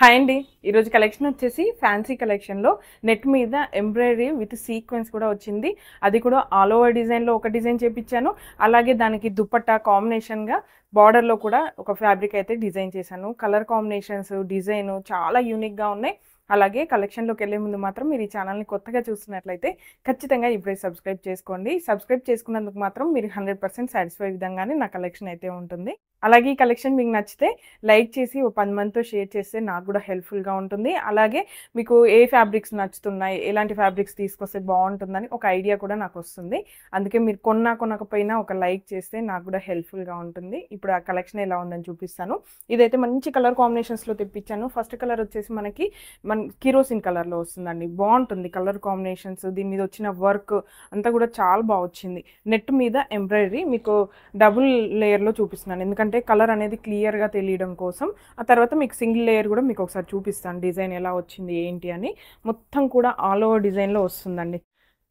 hi అండి ఈరోజు collection వచ్చేసి ఫ్యాన్సీ కలెక్షన్లో నెట్ మీద ఎంబ్రాయిడరీ విత్ సీక్వెన్స్ కూడా వచ్చింది అది కూడా ఆల్ ఓవర్ డిజైన్లో ఒక డిజైన్ చేపించాను అలాగే దానికి దుప్పట్టా కాంబినేషన్గా బార్డర్లో కూడా ఒక ఫ్యాబ్రిక్ అయితే డిజైన్ చేశాను కలర్ కాంబినేషన్స్ డిజైన్ చాలా యూనిక్గా ఉన్నాయి అలాగే కలెక్షన్లోకి వెళ్లే ముందు మాత్రం మీరు ఈ ఛానల్ని కొత్తగా చూస్తున్నట్లయితే ఖచ్చితంగా ఇప్పుడే సబ్స్క్రైబ్ చేసుకోండి సబ్స్క్రైబ్ చేసుకున్నందుకు మాత్రం మీరు హండ్రెడ్ పర్సెంట్ సాటిస్ఫై విధంగానే నా కలెక్షన్ అయితే ఉంటుంది అలాగే ఈ కలెక్షన్ మీకు నచ్చితే లైక్ చేసి ఓ పది మందితో షేర్ చేస్తే నాకు కూడా హెల్ప్ఫుల్గా ఉంటుంది అలాగే మీకు ఏ ఫ్యాబ్రిక్స్ నచ్చుతున్నాయి ఎలాంటి ఫ్యాబ్రిక్స్ తీసుకొస్తే బాగుంటుందని ఒక ఐడియా కూడా నాకు వస్తుంది అందుకే మీరు కొన్నా కొనకపోయినా ఒక లైక్ చేస్తే నాకు కూడా హెల్ప్ఫుల్గా ఉంటుంది ఇప్పుడు ఆ కలెక్షన్ ఎలా ఉందని చూపిస్తాను ఇదైతే మంచి కలర్ కాంబినేషన్స్లో తెప్పించాను ఫస్ట్ కలర్ వచ్చేసి మనకి మన కిరోసిన్ కలర్లో వస్తుందండి బాగుంటుంది కలర్ కాంబినేషన్స్ దీని మీద వచ్చిన వర్క్ అంతా కూడా చాలా బాగా వచ్చింది నెట్ మీద ఎంబ్రాయిడరీ మీకు డబుల్ లేయర్లో చూపిస్తున్నాను ఎందుకంటే అంటే కలర్ అనేది క్లియర్గా తెలియడం కోసం ఆ తర్వాత మీకు సింగిల్ లేయర్ కూడా మీకు ఒకసారి చూపిస్తాను డిజైన్ ఎలా వచ్చింది ఏంటి అని మొత్తం కూడా ఆల్ ఓవర్ డిజైన్లో వస్తుందండి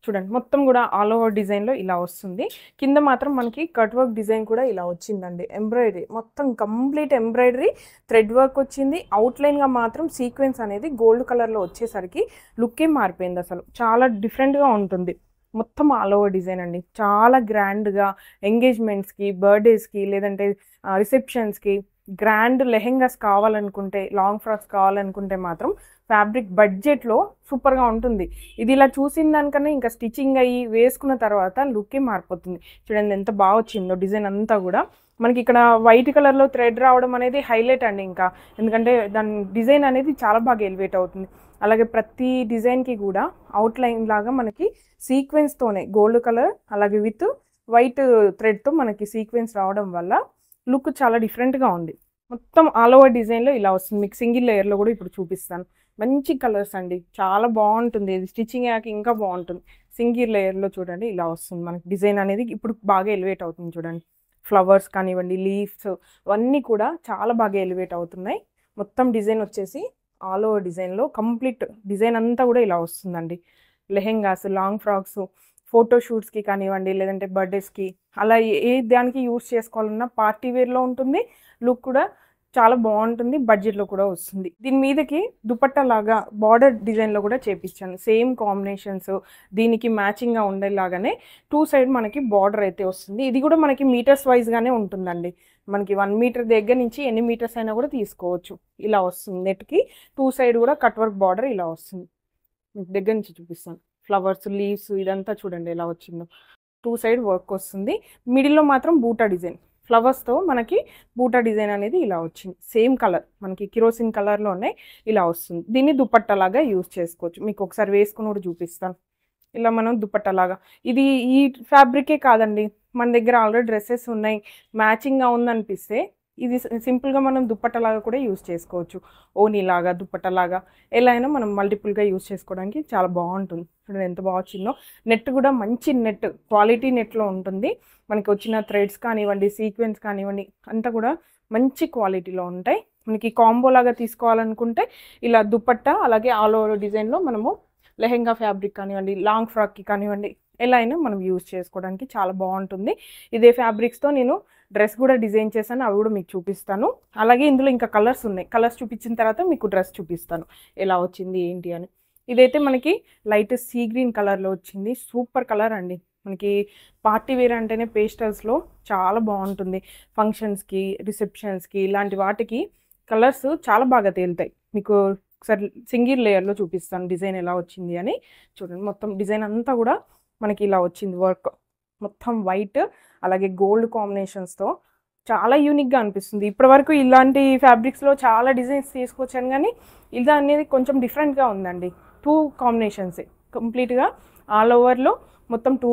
చూడండి మొత్తం కూడా ఆల్ ఓవర్ డిజైన్లో ఇలా వస్తుంది కింద మాత్రం మనకి కట్ వర్క్ డిజైన్ కూడా ఇలా వచ్చిందండి ఎంబ్రాయిడరీ మొత్తం కంప్లీట్ ఎంబ్రాయిడరీ థ్రెడ్ వర్క్ వచ్చింది అవుట్లైన్గా మాత్రం సీక్వెన్స్ అనేది గోల్డ్ కలర్లో వచ్చేసరికి లుక్కే మారిపోయింది అసలు చాలా డిఫరెంట్గా ఉంటుంది మొత్తం ఆల్ ఓవర్ డిజైన్ అండి చాలా గ్రాండ్గా ఎంగేజ్మెంట్స్కి బర్త్డేస్కి లేదంటే రిసెప్షన్స్కి గ్రాండ్ లెహెంగాస్ కావాలనుకుంటే లాంగ్ ఫ్రాక్స్ కావాలనుకుంటే మాత్రం ఫ్యాబ్రిక్ బడ్జెట్లో సూపర్గా ఉంటుంది ఇది ఇలా చూసిన దానికన్నా ఇంకా స్టిచ్చింగ్ అయ్యి వేసుకున్న తర్వాత లుక్కే మారిపోతుంది చూడండి ఎంత బాగా వచ్చిందో డిజైన్ అంతా కూడా మనకి ఇక్కడ వైట్ కలర్లో థ్రెడ్ రావడం అనేది హైలైట్ అండి ఇంకా ఎందుకంటే దాని డిజైన్ అనేది చాలా బాగా ఎలివేట్ అవుతుంది అలాగే ప్రతి డిజైన్కి కూడా అవుట్లైన్ లాగా మనకి సీక్వెన్స్తోనే గోల్డ్ కలర్ అలాగే విత్ వైట్ థ్రెడ్తో మనకి సీక్వెన్స్ రావడం వల్ల లుక్ చాలా డిఫరెంట్గా ఉంది మొత్తం ఆల్ ఓవర్ డిజైన్లో ఇలా వస్తుంది మీకు సింగిల్ లేయర్లో కూడా ఇప్పుడు చూపిస్తాను మంచి కలర్స్ అండి చాలా బాగుంటుంది ఇది స్టిచ్చింగ్ అయ్యాక ఇంకా బాగుంటుంది సింగిల్ లేయర్లో చూడండి ఇలా వస్తుంది మనకి డిజైన్ అనేది ఇప్పుడు బాగా ఎలివేట్ అవుతుంది చూడండి ఫ్లవర్స్ కానివ్వండి లీవ్స్ అవన్నీ కూడా చాలా బాగా ఎలివేట్ అవుతున్నాయి మొత్తం డిజైన్ వచ్చేసి ఆల్ ఓవర్ డిజైన్లో కంప్లీట్ డిజైన్ అంతా కూడా ఇలా వస్తుందండి లెహెంగాస్ లాంగ్ ఫ్రాక్స్ ఫోటోషూట్స్కి కానివ్వండి లేదంటే బర్త్డేస్కి అలా ఏ దానికి యూస్ చేసుకోవాలన్నా పార్టీ వేర్లో ఉంటుంది లుక్ కూడా చాలా బాగుంటుంది బడ్జెట్లో కూడా వస్తుంది దీని మీదకి దుపట్టలాగా బార్డర్ డిజైన్లో కూడా చేపించాను సేమ్ కాంబినేషన్స్ దీనికి మ్యాచింగ్గా ఉండేలాగానే టూ సైడ్ మనకి బార్డర్ అయితే వస్తుంది ఇది కూడా మనకి మీటర్స్ వైజ్గానే ఉంటుందండి మనకి వన్ మీటర్ దగ్గర నుంచి ఎన్ని మీటర్స్ అయినా కూడా తీసుకోవచ్చు ఇలా వస్తుంది నెట్కి టూ సైడ్ కూడా కట్ వర్క్ బార్డర్ ఇలా వస్తుంది దగ్గర నుంచి చూపిస్తాను ఫ్లవర్స్ లీవ్స్ ఇదంతా చూడండి ఎలా వచ్చిందో టూ సైడ్ వర్క్ వస్తుంది మిడిల్లో మాత్రం బూటా డిజైన్ ఫ్లవర్స్తో మనకి బూటా డిజైన్ అనేది ఇలా వచ్చింది సేమ్ కలర్ మనకి కిరోసిన్ కలర్లోనే ఇలా వస్తుంది దీన్ని దుప్పట్టలాగా యూజ్ చేసుకోవచ్చు మీకు ఒకసారి వేసుకుని కూడా చూపిస్తాను ఇలా మనం దుప్పట్టలాగా ఇది ఈ ఫ్యాబ్రికే కాదండి మన దగ్గర ఆల్రెడీ డ్రెస్సెస్ ఉన్నాయి మ్యాచింగ్గా ఉందనిపిస్తే ఇది సింపుల్గా మనం దుప్పట్టలాగా కూడా యూస్ చేసుకోవచ్చు ఓనీలాగా దుప్పట్టలాగా ఎలా అయినా మనం మల్టిపుల్గా యూస్ చేసుకోవడానికి చాలా బాగుంటుంది చూడండి ఎంత బాగా వచ్చిందో నెట్ కూడా మంచి నెట్ క్వాలిటీ నెట్లో ఉంటుంది మనకి వచ్చిన థ్రెడ్స్ కానివ్వండి సీక్వెన్స్ కానివ్వండి అంతా కూడా మంచి క్వాలిటీలో ఉంటాయి మనకి కాంబోలాగా తీసుకోవాలనుకుంటే ఇలా దుప్పట్ట అలాగే ఆల్ ఓవర్ డిజైన్లో మనము లెహెంగా ఫ్యాబ్రిక్ కానివ్వండి లాంగ్ ఫ్రాక్కి కానివ్వండి ఎలా అయినా మనం యూజ్ చేసుకోవడానికి చాలా బాగుంటుంది ఇదే ఫ్యాబ్రిక్స్తో నేను డ్రెస్ కూడా డిజైన్ చేశాను అవి కూడా మీకు చూపిస్తాను అలాగే ఇందులో ఇంకా కలర్స్ ఉన్నాయి కలర్స్ చూపించిన తర్వాత మీకు డ్రెస్ చూపిస్తాను ఎలా వచ్చింది ఏంటి అని ఇదైతే మనకి లైట్ సీ గ్రీన్ కలర్లో వచ్చింది సూపర్ కలర్ అండి మనకి పార్టీ వేర్ అంటేనే పేస్టల్స్లో చాలా బాగుంటుంది ఫంక్షన్స్కి రిసెప్షన్స్కి ఇలాంటి వాటికి కలర్స్ చాలా బాగా తేలుతాయి మీకు ఒకసారి సింగిల్ లేయర్లో చూపిస్తాను డిజైన్ ఎలా వచ్చింది అని చూడండి మొత్తం డిజైన్ అంతా కూడా మనకి ఇలా వచ్చింది వర్క్ మొత్తం వైట్ అలాగే గోల్డ్ కాంబినేషన్స్తో చాలా యూనిక్గా అనిపిస్తుంది ఇప్పటివరకు ఇలాంటి ఫ్యాబ్రిక్స్లో చాలా డిజైన్స్ తీసుకొచ్చాను కానీ ఇలా అనేది కొంచెం డిఫరెంట్గా ఉందండి టూ కాంబినేషన్స్ కంప్లీట్గా ఆల్ ఓవర్లో మొత్తం టూ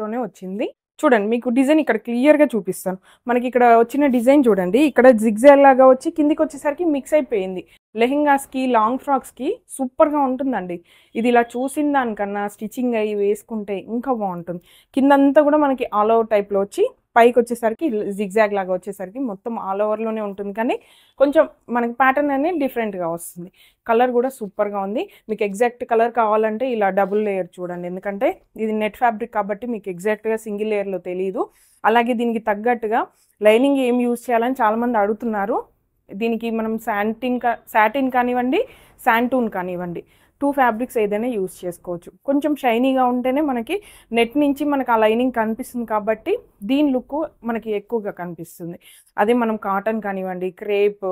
తోనే వచ్చింది చూడండి మీకు డిజైన్ ఇక్కడ క్లియర్గా చూపిస్తాను మనకి ఇక్కడ వచ్చిన డిజైన్ చూడండి ఇక్కడ జిగ్జాగ్ లాగా వచ్చి కిందికి వచ్చేసరికి మిక్స్ అయిపోయింది లెహెంగాస్కి లాంగ్ ఫ్రాక్స్కి సూపర్గా ఉంటుందండి ఇది ఇలా చూసిన దానికన్నా స్టిచ్చింగ్ అవి వేసుకుంటే ఇంకా బాగుంటుంది కిందంతా కూడా మనకి ఆల్ ఓవర్ టైప్లో వచ్చి పైకి వచ్చేసరికి జిగ్జాగ్ లాగా వచ్చేసరికి మొత్తం ఆల్ ఓవర్లోనే ఉంటుంది కానీ కొంచెం మనకి ప్యాటర్న్ అనేది డిఫరెంట్గా వస్తుంది కలర్ కూడా సూపర్గా ఉంది మీకు ఎగ్జాక్ట్ కలర్ కావాలంటే ఇలా డబుల్ లేయర్ చూడండి ఎందుకంటే ఇది నెట్ ఫ్యాబ్రిక్ కాబట్టి మీకు ఎగ్జాక్ట్గా సింగిల్ లేయర్లో తెలియదు అలాగే దీనికి తగ్గట్టుగా లైనింగ్ ఏం యూజ్ చేయాలని చాలామంది అడుగుతున్నారు దీనికి మనం శాంటిన్ కా శాటిన్ కానివ్వండి శాంటూన్ కానివ్వండి టూ ఫ్యాబ్రిక్స్ ఏదైనా యూస్ చేసుకోవచ్చు కొంచెం షైనీగా ఉంటేనే మనకి నెట్ నుంచి మనకు ఆ లైనింగ్ కనిపిస్తుంది కాబట్టి దీని లుక్ మనకి ఎక్కువగా కనిపిస్తుంది అదే మనం కాటన్ కానివ్వండి క్రేప్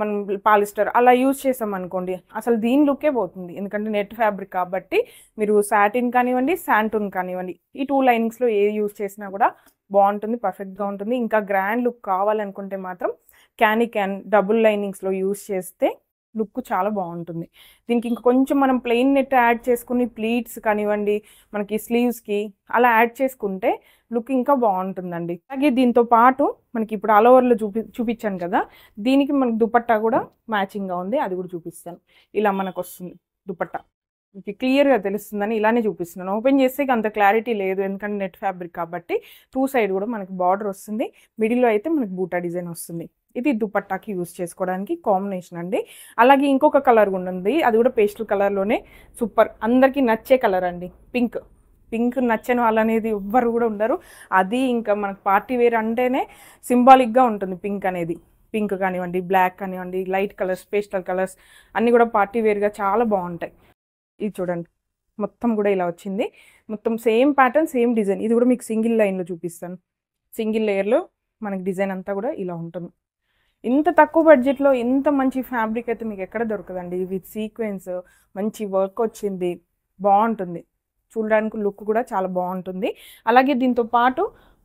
మనం పాలిస్టర్ అలా యూజ్ చేసాం అనుకోండి అసలు దీని లుకే పోతుంది ఎందుకంటే నెట్ ఫ్యాబ్రిక్ కాబట్టి మీరు సాటిన్ కానివ్వండి శాంటూన్ కానివ్వండి ఈ టూ లైనింగ్స్లో ఏ యూజ్ చేసినా కూడా బాగుంటుంది పర్ఫెక్ట్గా ఉంటుంది ఇంకా గ్రాండ్ లుక్ కావాలనుకుంటే మాత్రం క్యానీ క్యాన్ డబుల్ లైనింగ్స్లో యూజ్ చేస్తే లుక్ చాలా బాగుంటుంది దీనికి ఇంక కొంచెం మనం ప్లెయిన్ నెట్ యాడ్ చేసుకుని ప్లీట్స్ కానివ్వండి మనకి స్లీవ్స్కి అలా యాడ్ చేసుకుంటే లుక్ ఇంకా బాగుంటుందండి అలాగే దీంతో పాటు మనకి ఇప్పుడు ఆల్ ఓవర్లో చూపి చూపించాను కదా దీనికి మనకి దుపట్టా కూడా మ్యాచింగ్గా ఉంది అది కూడా చూపిస్తాను ఇలా మనకు వస్తుంది దుపట్టా మీకు క్లియర్గా తెలుస్తుందని ఇలానే చూపిస్తున్నాను ఓపెన్ చేస్తే అంత క్లారిటీ లేదు ఎందుకంటే నెట్ ఫ్యాబ్రిక్ కాబట్టి టూ సైడ్ కూడా మనకి బార్డర్ వస్తుంది మిడిల్లో అయితే మనకి బూటా డిజైన్ వస్తుంది ఇది దుపట్టాకి యూస్ చేసుకోవడానికి కాంబినేషన్ అండి అలాగే ఇంకొక కలర్ ఉంది అది కూడా పేస్టల్ కలర్లోనే సూపర్ అందరికీ నచ్చే కలర్ అండి పింక్ పింక్ నచ్చని వాళ్ళు అనేది ఎవ్వరు కూడా ఉండరు అది ఇంకా మనకు పార్టీ వేర్ అంటేనే సింబాలిక్గా ఉంటుంది పింక్ అనేది పింక్ కానివ్వండి బ్లాక్ కానివ్వండి లైట్ కలర్స్ పేస్టల్ కలర్స్ అన్నీ కూడా పార్టీ వేర్గా చాలా బాగుంటాయి ఇది చూడండి మొత్తం కూడా ఇలా వచ్చింది మొత్తం సేమ్ ప్యాటర్న్ సేమ్ డిజైన్ ఇది కూడా మీకు సింగిల్ లైన్లో చూపిస్తాను సింగిల్ లేయర్లో మనకి డిజైన్ అంతా కూడా ఇలా ఉంటుంది ఇంత తక్కువ బడ్జెట్లో ఇంత మంచి ఫ్యాబ్రిక్ అయితే మీకు ఎక్కడ దొరకదండి విత్ సీక్వెన్స్ మంచి వర్క్ వచ్చింది బాగుంటుంది చూడడానికి లుక్ కూడా చాలా బాగుంటుంది అలాగే దీంతో పాటు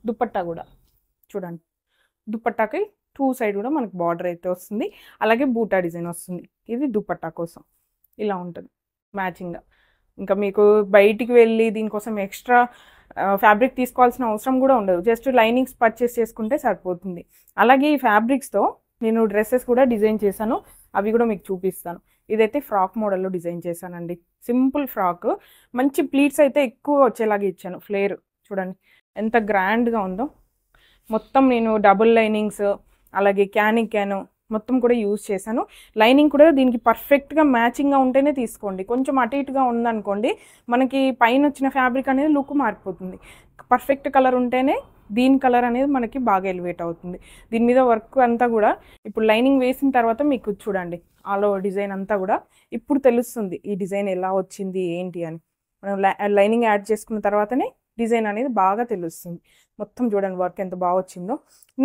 దుప్పట్టా కూడా చూడండి దుప్పట్టాకి టూ సైడ్ కూడా మనకు బార్డర్ అయితే వస్తుంది అలాగే బూటా డిజైన్ వస్తుంది ఇది దుప్పట్టా కోసం ఇలా ఉంటుంది మ్యాచింగ్గా ఇంకా మీకు బయటికి వెళ్ళి దీనికోసం ఎక్స్ట్రా ఫ్యాబ్రిక్ తీసుకోవాల్సిన అవసరం కూడా ఉండదు జస్ట్ లైనింగ్స్ పర్చేస్ చేసుకుంటే సరిపోతుంది అలాగే ఈ ఫ్యాబ్రిక్స్తో నేను డ్రెస్సెస్ కూడా డిజైన్ చేశాను అవి కూడా మీకు చూపిస్తాను ఇదైతే ఫ్రాక్ మోడల్లో డిజైన్ చేశానండి సింపుల్ ఫ్రాక్ మంచి ప్లీట్స్ అయితే ఎక్కువ వచ్చేలాగా ఇచ్చాను ఫ్లేర్ చూడండి ఎంత గ్రాండ్గా ఉందో మొత్తం నేను డబుల్ లైనింగ్స్ అలాగే క్యానింగ్ క్యాను మొత్తం కూడా యూజ్ చేశాను లైనింగ్ కూడా దీనికి పర్ఫెక్ట్గా మ్యాచింగ్గా ఉంటేనే తీసుకోండి కొంచెం అటు ఇటుగా ఉందనుకోండి మనకి పైన వచ్చిన ఫ్యాబ్రిక్ అనేది లుక్ మారిపోతుంది పర్ఫెక్ట్ కలర్ ఉంటేనే దీని కలర్ అనేది మనకి బాగా ఎలివేట్ అవుతుంది దీని మీద వర్క్ అంతా కూడా ఇప్పుడు లైనింగ్ వేసిన తర్వాత మీకు చూడండి ఆలో డిజైన్ అంతా కూడా ఇప్పుడు తెలుస్తుంది ఈ డిజైన్ ఎలా వచ్చింది ఏంటి అని మనం లైనింగ్ యాడ్ చేసుకున్న తర్వాతనే డిజైన్ అనేది బాగా తెలుస్తుంది మొత్తం చూడండి వర్క్ ఎంత బాగా వచ్చిందో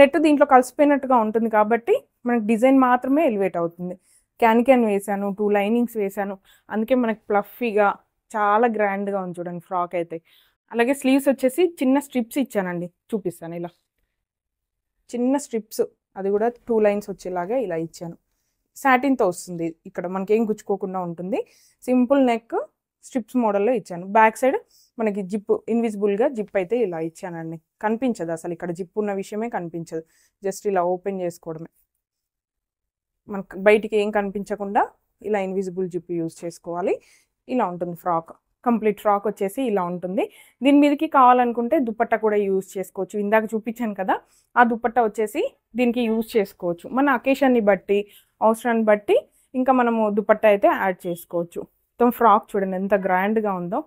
నెట్ దీంట్లో కలిసిపోయినట్టుగా ఉంటుంది కాబట్టి మనకి డిజైన్ మాత్రమే ఎలివేట్ అవుతుంది క్యాన్ క్యాన్ వేశాను టూ లైనింగ్స్ వేశాను అందుకే మనకి ప్లఫీగా చాలా గ్రాండ్గా ఉంది చూడండి ఫ్రాక్ అయితే అలాగే స్లీవ్స్ వచ్చేసి చిన్న స్ట్రిప్స్ ఇచ్చానండి చూపిస్తాను ఇలా చిన్న స్ట్రిప్స్ అది కూడా టూ లైన్స్ వచ్చేలాగా ఇలా ఇచ్చాను సాటిన్తో వస్తుంది ఇక్కడ మనకేం గుచ్చుకోకుండా ఉంటుంది సింపుల్ నెక్ స్ట్రిప్స్ మోడల్లో ఇచ్చాను బ్యాక్ సైడ్ మనకి జిప్ ఇన్విజిబుల్గా జిప్ అయితే ఇలా ఇచ్చానండి కనిపించదు అసలు ఇక్కడ జిప్ ఉన్న విషయమే కనిపించదు జస్ట్ ఇలా ఓపెన్ చేసుకోవడమే మనకు బయటికి ఏం కనిపించకుండా ఇలా ఇన్విజిబుల్ జిప్ యూజ్ చేసుకోవాలి ఇలా ఉంటుంది ఫ్రాక్ కంప్లీట్ ఫ్రాక్ వచ్చేసి ఇలా ఉంటుంది దీని మీదకి కావాలనుకుంటే దుప్పట్ట కూడా యూజ్ చేసుకోవచ్చు ఇందాక చూపించాను కదా ఆ దుప్పట్ట వచ్చేసి దీనికి యూజ్ చేసుకోవచ్చు మన అకేషన్ని బట్టి అవసరాన్ని బట్టి ఇంకా మనము దుప్పట్ట అయితే యాడ్ చేసుకోవచ్చు మొత్తం ఫ్రాక్ చూడండి ఎంత గ్రాండ్గా ఉందో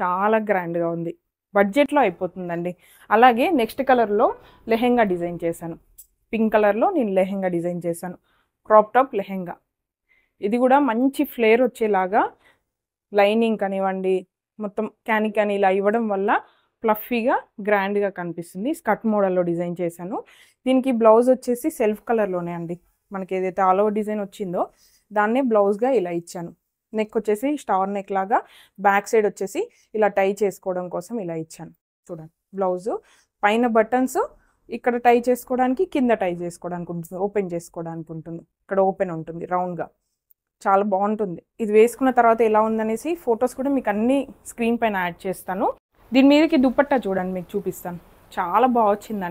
చాలా గ్రాండ్గా ఉంది బడ్జెట్లో అయిపోతుందండి అలాగే నెక్స్ట్ కలర్లో లెహెంగా డిజైన్ చేశాను పింక్ కలర్లో నేను లెహెంగా డిజైన్ చేశాను క్రాప్ టాప్ లెహెంగా ఇది కూడా మంచి ఫ్లేర్ వచ్చేలాగా లైనింగ్ కానివ్వండి మొత్తం క్యాని క్యాని ఇలా ఇవ్వడం వల్ల ప్లఫీగా గ్రాండ్గా కనిపిస్తుంది స్కర్ట్ మోడల్లో డిజైన్ చేశాను దీనికి బ్లౌజ్ వచ్చేసి సెల్ఫ్ కలర్లోనే అండి మనకి ఏదైతే ఆల్ ఓవర్ డిజైన్ వచ్చిందో దాన్నే బ్లౌజ్గా ఇలా ఇచ్చాను నెక్ వచ్చేసి స్టార్ నెక్ లాగా బ్యాక్ సైడ్ వచ్చేసి ఇలా టై చేసుకోవడం కోసం ఇలా ఇచ్చాను చూడండి బ్లౌజు పైన బటన్స్ ఇక్కడ టై చేసుకోవడానికి కింద టై చేసుకోవడానికి ఉంటుంది ఓపెన్ చేసుకోవడానికి ఉంటుంది ఇక్కడ ఓపెన్ ఉంటుంది రౌండ్గా చాలా బాగుంటుంది ఇది వేసుకున్న తర్వాత ఎలా ఉందనేసి ఫొటోస్ కూడా మీకు అన్ని స్క్రీన్ పైన యాడ్ చేస్తాను దీని మీదకి దుప్పట్టా చూడండి మీకు చూపిస్తాను చాలా బాగా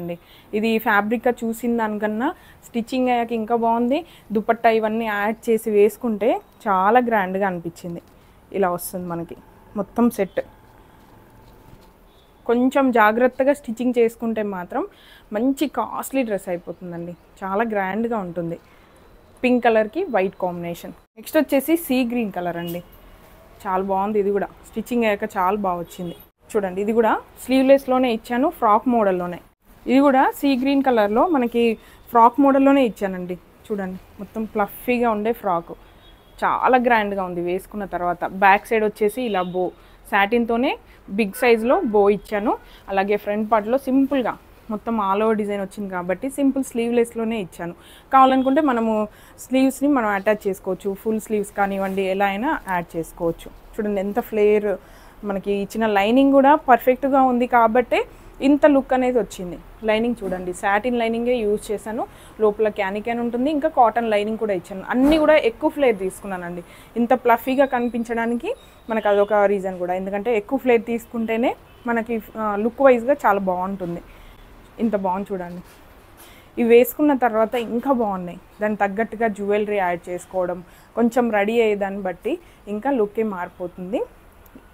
ఇది ఫ్యాబ్రిక్గా చూసిన దానికన్నా స్టిచ్చింగ్ అయ్యాక ఇంకా బాగుంది దుప్పట్టా ఇవన్నీ యాడ్ చేసి వేసుకుంటే చాలా గ్రాండ్గా అనిపించింది ఇలా వస్తుంది మనకి మొత్తం సెట్ కొంచెం జాగ్రత్తగా స్టిచ్చింగ్ చేసుకుంటే మాత్రం మంచి కాస్ట్లీ డ్రెస్ అయిపోతుందండి చాలా గ్రాండ్గా ఉంటుంది పింక్ కలర్కి వైట్ కాంబినేషన్ నెక్స్ట్ వచ్చేసి సీ గ్రీన్ కలర్ అండి చాలా బాగుంది ఇది కూడా స్టిచ్చింగ్ అయ్యాక చాలా బాగా వచ్చింది చూడండి ఇది కూడా స్లీవ్లెస్లోనే ఇచ్చాను ఫ్రాక్ మోడల్లోనే ఇది కూడా సీ గ్రీన్ కలర్లో మనకి ఫ్రాక్ మోడల్లోనే ఇచ్చానండి చూడండి మొత్తం ఫ్లఫీగా ఉండే ఫ్రాక్ చాలా గ్రాండ్గా ఉంది వేసుకున్న తర్వాత బ్యాక్ సైడ్ వచ్చేసి ఇలా బో శాటిన్తోనే బిగ్ సైజులో బో ఇచ్చాను అలాగే ఫ్రంట్ పార్ట్లో సింపుల్గా మొత్తం ఆల్ ఓవర్ డిజైన్ వచ్చింది కాబట్టి సింపుల్ స్లీవ్లెస్లోనే ఇచ్చాను కావాలనుకుంటే మనము స్లీవ్స్ని మనం అటాచ్ చేసుకోవచ్చు ఫుల్ స్లీవ్స్ కానివ్వండి ఎలా అయినా యాడ్ చేసుకోవచ్చు చూడండి ఎంత ఫ్లేయర్ మనకి ఇచ్చిన లైనింగ్ కూడా పర్ఫెక్ట్గా ఉంది కాబట్టి ఇంత లుక్ అనేది వచ్చింది లైనింగ్ చూడండి సాటిన్ లైనింగే యూజ్ చేశాను లోపల క్యానిక్యాన్ ఉంటుంది ఇంకా కాటన్ లైనింగ్ కూడా ఇచ్చాను అన్నీ కూడా ఎక్కువ ఫ్లేర్ తీసుకున్నానండి ఇంత ప్లఫీగా కనిపించడానికి మనకు అదొక రీజన్ కూడా ఎందుకంటే ఎక్కువ ఫ్లేర్ తీసుకుంటేనే మనకి లుక్ వైజ్గా చాలా బాగుంటుంది ఇంత బాగుంది చూడండి ఇవి వేసుకున్న తర్వాత ఇంకా బాగున్నాయి దాన్ని తగ్గట్టుగా జ్యువెలరీ యాడ్ చేసుకోవడం కొంచెం రెడీ అయ్యేదాన్ని బట్టి ఇంకా లుకే మారిపోతుంది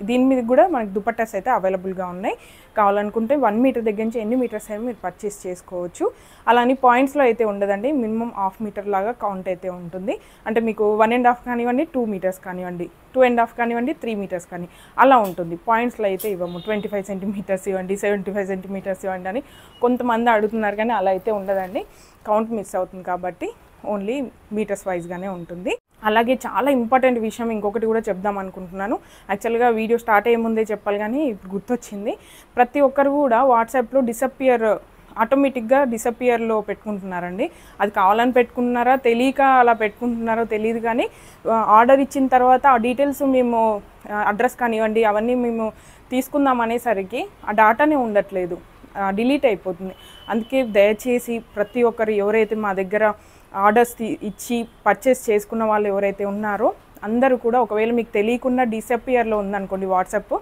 దీని మీద కూడా మనకి దుపట్టాస్ అయితే అవైలబుల్గా ఉన్నాయి కావాలనుకుంటే వన్ మీటర్ దగ్గర నుంచి ఎన్ని మీటర్స్ అయినా మీరు పర్చేస్ చేసుకోవచ్చు అలానే పాయింట్స్లో అయితే ఉండదండి మినిమం హాఫ్ మీటర్ లాగా కౌంట్ అయితే ఉంటుంది అంటే మీకు వన్ అండ్ హాఫ్ కానివ్వండి టూ మీటర్స్ కానివ్వండి టూ అండ్ హాఫ్ కానివ్వండి త్రీ మీటర్స్ కానీ అలా ఉంటుంది పాయింట్స్లో అయితే ఇవ్వము ట్వంటీ ఫైవ్ సెంటీమీటర్స్ ఇవ్వండి సెవెంటీ ఫైవ్ సెంటీమీటర్స్ ఇవ్వండి అని కొంతమంది అడుగుతున్నారు కానీ అలా అయితే ఉండదండి కౌంట్ మిస్ అవుతుంది కాబట్టి ఓన్లీ మీటర్స్ వైజ్గానే ఉంటుంది అలాగే చాలా ఇంపార్టెంట్ విషయం ఇంకొకటి కూడా చెప్దాం అనుకుంటున్నాను యాక్చువల్గా వీడియో స్టార్ట్ అయ్యే చెప్పాలి కానీ గుర్తొచ్చింది ప్రతి ఒక్కరు కూడా వాట్సాప్లో డిసప్పియర్ ఆటోమేటిక్గా డిసప్పియర్లో పెట్టుకుంటున్నారండి అది కావాలని పెట్టుకుంటున్నారా తెలియక అలా పెట్టుకుంటున్నారో తెలియదు కానీ ఆర్డర్ ఇచ్చిన తర్వాత ఆ డీటెయిల్స్ మేము అడ్రస్ కానివ్వండి అవన్నీ మేము తీసుకుందాం అనేసరికి ఆ డాటానే ఉండట్లేదు డిలీట్ అయిపోతుంది అందుకే దయచేసి ప్రతి ఒక్కరు ఎవరైతే మా దగ్గర ఆర్డర్స్ ఇచ్చి పర్చేస్ చేసుకున్న వాళ్ళు ఎవరైతే ఉన్నారో అందరూ కూడా ఒకవేళ మీకు తెలియకుండా డిసపియర్లో ఉందనుకోండి వాట్సాప్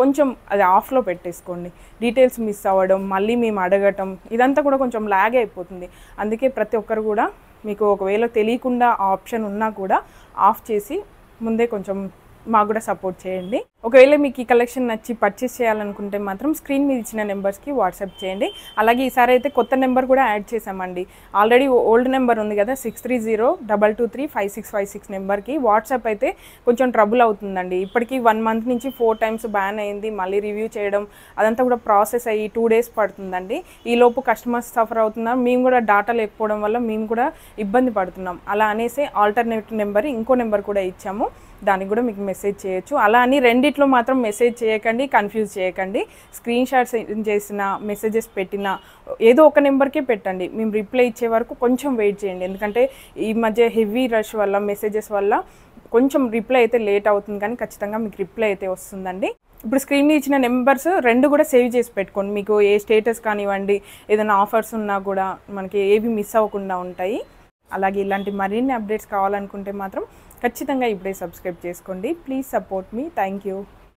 కొంచెం అది ఆఫ్లో పెట్టేసుకోండి డీటెయిల్స్ మిస్ అవ్వడం మళ్ళీ మేము అడగటం ఇదంతా కూడా కొంచెం ల్యాగ్ అయిపోతుంది అందుకే ప్రతి ఒక్కరు కూడా మీకు ఒకవేళ తెలియకుండా ఆప్షన్ ఉన్నా కూడా ఆఫ్ చేసి ముందే కొంచెం మాకు కూడా సపోర్ట్ చేయండి ఒకవేళ మీకు ఈ కలెక్షన్ నచ్చి పర్చేస్ చేయాలనుకుంటే మాత్రం స్క్రీన్ మీద ఇచ్చిన నెంబర్స్కి వాట్సాప్ చేయండి అలాగే ఈసారి అయితే కొత్త నెంబర్ కూడా యాడ్ చేసామండి ఆల్రెడీ ఓల్డ్ నెంబర్ ఉంది కదా six three zero double two three five six five six నెంబర్కి వాట్సాప్ అయితే కొంచెం ట్రబుల్ అవుతుందండి ఇప్పటికీ వన్ మంత్ నుంచి ఫోర్ టైమ్స్ బ్యాన్ అయింది మళ్ళీ రివ్యూ చేయడం అదంతా కూడా ప్రాసెస్ అయ్యి టూ డేస్ పడుతుందండి ఈలోపు కస్టమర్స్ సఫర్ అవుతున్నారు మేము కూడా డాటా లేకపోవడం వల్ల మేము కూడా ఇబ్బంది పడుతున్నాం అలా అనేసి ఆల్టర్నేటివ్ నెంబర్ ఇంకో నెంబర్ కూడా ఇచ్చాము దానికి కూడా మీకు మెసేజ్ చేయొచ్చు అలా అని రెండు రెండిట్లో మాత్రం మెసేజ్ చేయకండి కన్ఫ్యూజ్ చేయకండి స్క్రీన్ షాట్స్ చేసిన మెసేజెస్ పెట్టినా ఏదో ఒక నెంబర్కే పెట్టండి మేము రిప్లై ఇచ్చే వరకు కొంచెం వెయిట్ చేయండి ఎందుకంటే ఈ మధ్య హెవీ రష్ వల్ల మెసేజెస్ వల్ల కొంచెం రిప్లై అయితే లేట్ అవుతుంది కానీ ఖచ్చితంగా మీకు రిప్లై అయితే వస్తుందండి ఇప్పుడు స్క్రీన్ ఇచ్చిన నెంబర్స్ రెండు కూడా సేవ్ చేసి పెట్టుకోండి మీకు ఏ స్టేటస్ కానివ్వండి ఏదైనా ఆఫర్స్ ఉన్నా కూడా మనకి ఏవి మిస్ అవ్వకుండా ఉంటాయి అలాగే ఇలాంటి మరిన్ని అప్డేట్స్ కావాలనుకుంటే మాత్రం ఖచ్చితంగా ఇప్పుడే సబ్స్క్రైబ్ చేసుకోండి ప్లీజ్ సపోర్ట్ మీ థ్యాంక్ యూ